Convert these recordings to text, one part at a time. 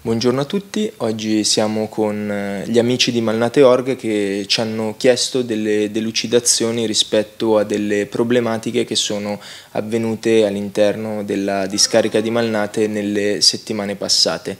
Buongiorno a tutti, oggi siamo con eh, gli amici di Malnate.org che ci hanno chiesto delle delucidazioni rispetto a delle problematiche che sono avvenute all'interno della discarica di Malnate nelle settimane passate.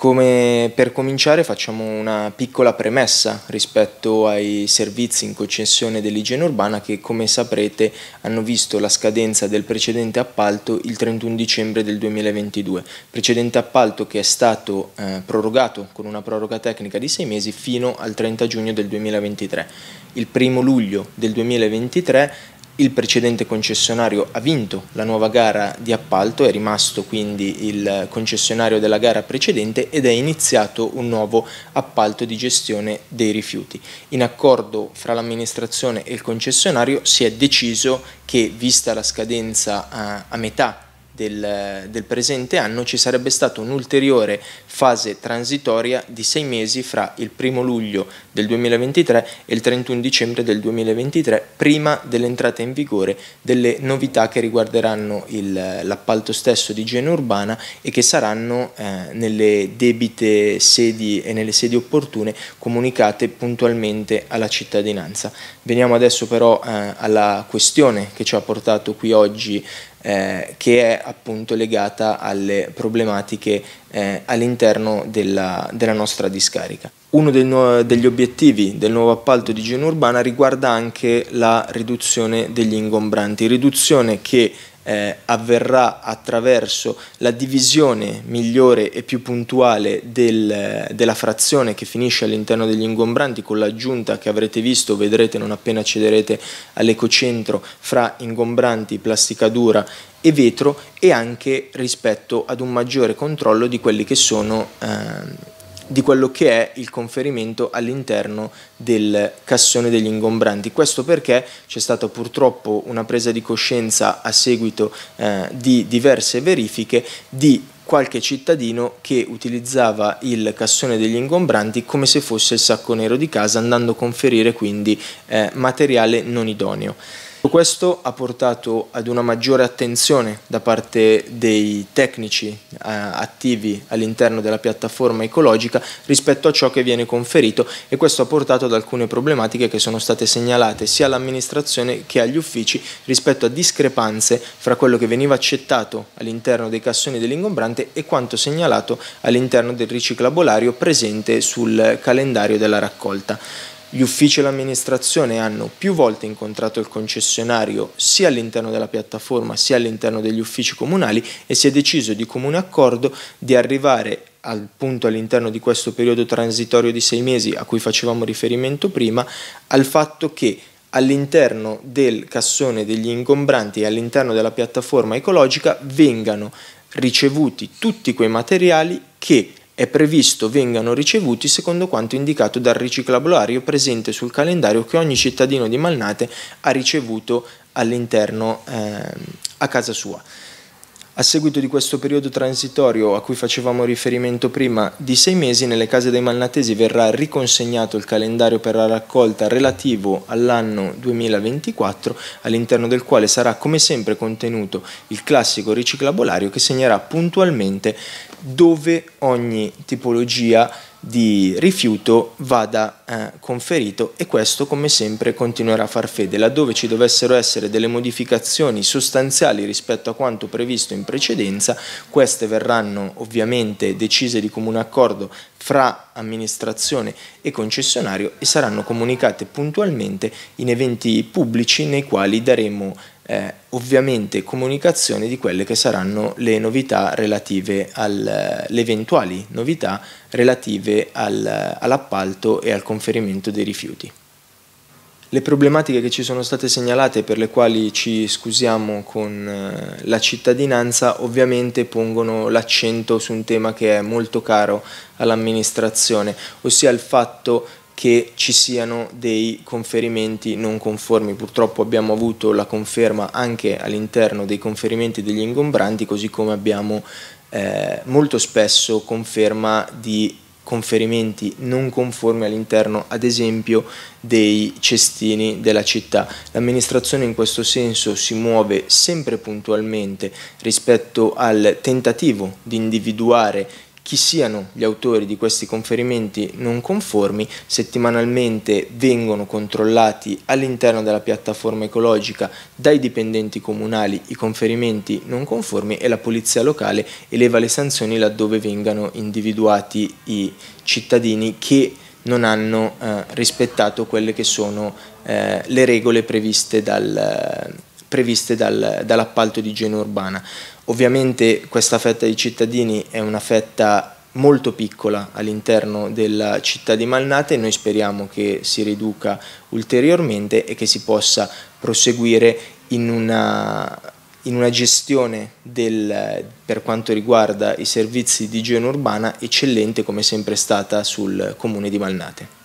Come per cominciare facciamo una piccola premessa rispetto ai servizi in concessione dell'igiene urbana che come saprete hanno visto la scadenza del precedente appalto il 31 dicembre del 2022, precedente appalto che è stato eh, prorogato con una proroga tecnica di sei mesi fino al 30 giugno del 2023. Il primo luglio del 2023 il precedente concessionario ha vinto la nuova gara di appalto, è rimasto quindi il concessionario della gara precedente ed è iniziato un nuovo appalto di gestione dei rifiuti. In accordo fra l'amministrazione e il concessionario si è deciso che, vista la scadenza eh, a metà del, del, presente anno ci sarebbe stata un'ulteriore fase transitoria di sei mesi fra il 1 luglio del 2023 e il 31 dicembre del 2023 prima dell'entrata in vigore delle novità che riguarderanno l'appalto stesso di igiene urbana e che saranno eh, nelle debite sedi e nelle sedi opportune comunicate puntualmente alla cittadinanza. Veniamo adesso però eh, alla questione che ci ha portato qui oggi eh, che è appunto legata alle problematiche eh, all'interno della, della, nostra discarica. Uno del, degli obiettivi del nuovo appalto di igiene urbana riguarda anche la riduzione degli ingombranti, riduzione che eh, avverrà attraverso la divisione migliore e più puntuale del, della frazione che finisce all'interno degli ingombranti con l'aggiunta che avrete visto, vedrete non appena accederete all'ecocentro fra ingombranti, plastica dura e vetro e anche rispetto ad un maggiore controllo di quelli che sono... Eh, di quello che è il conferimento all'interno del cassone degli ingombranti. Questo perché c'è stata purtroppo una presa di coscienza a seguito eh, di diverse verifiche di qualche cittadino che utilizzava il cassone degli ingombranti come se fosse il sacco nero di casa andando a conferire quindi eh, materiale non idoneo. Questo ha portato ad una maggiore attenzione da parte dei tecnici eh, attivi all'interno della piattaforma ecologica rispetto a ciò che viene conferito e questo ha portato ad alcune problematiche che sono state segnalate sia all'amministrazione che agli uffici rispetto a discrepanze fra quello che veniva accettato all'interno dei cassoni dell'ingombrante e quanto segnalato all'interno del riciclabolario presente sul calendario della raccolta. Gli uffici e l'amministrazione hanno più volte incontrato il concessionario sia all'interno della piattaforma sia all'interno degli uffici comunali e si è deciso di comune accordo di arrivare al punto all'interno di questo periodo transitorio di sei mesi a cui facevamo riferimento prima al fatto che all'interno del cassone degli ingombranti e all'interno della piattaforma ecologica vengano ricevuti tutti quei materiali che è previsto vengano ricevuti secondo quanto indicato dal riciclabolario presente sul calendario che ogni cittadino di Malnate ha ricevuto all'interno eh, a casa sua a seguito di questo periodo transitorio a cui facevamo riferimento prima di sei mesi, nelle case dei malnatesi verrà riconsegnato il calendario per la raccolta relativo all'anno 2024, all'interno del quale sarà come sempre contenuto il classico riciclabolario che segnerà puntualmente dove ogni tipologia di rifiuto vada eh, conferito e questo come sempre continuerà a far fede. Laddove ci dovessero essere delle modificazioni sostanziali rispetto a quanto previsto in precedenza, queste verranno ovviamente decise di comune accordo fra amministrazione e concessionario e saranno comunicate puntualmente in eventi pubblici nei quali daremo eh, ovviamente comunicazione di quelle che saranno le novità relative al, eh, le eventuali novità relative al, eh, all'appalto e al conferimento dei rifiuti. Le problematiche che ci sono state segnalate per le quali ci scusiamo con eh, la cittadinanza ovviamente pongono l'accento su un tema che è molto caro all'amministrazione, ossia il fatto che ci siano dei conferimenti non conformi. Purtroppo abbiamo avuto la conferma anche all'interno dei conferimenti degli ingombranti, così come abbiamo eh, molto spesso conferma di conferimenti non conformi all'interno ad esempio dei cestini della città. L'amministrazione in questo senso si muove sempre puntualmente rispetto al tentativo di individuare chi siano gli autori di questi conferimenti non conformi, settimanalmente vengono controllati all'interno della piattaforma ecologica dai dipendenti comunali i conferimenti non conformi e la polizia locale eleva le sanzioni laddove vengano individuati i cittadini che non hanno eh, rispettato quelle che sono eh, le regole previste, dal, previste dal, dall'appalto di igiene urbana. Ovviamente questa fetta di cittadini è una fetta molto piccola all'interno della città di Malnate, e noi speriamo che si riduca ulteriormente e che si possa proseguire in una, in una gestione del, per quanto riguarda i servizi di igiene urbana eccellente come sempre stata sul comune di Malnate.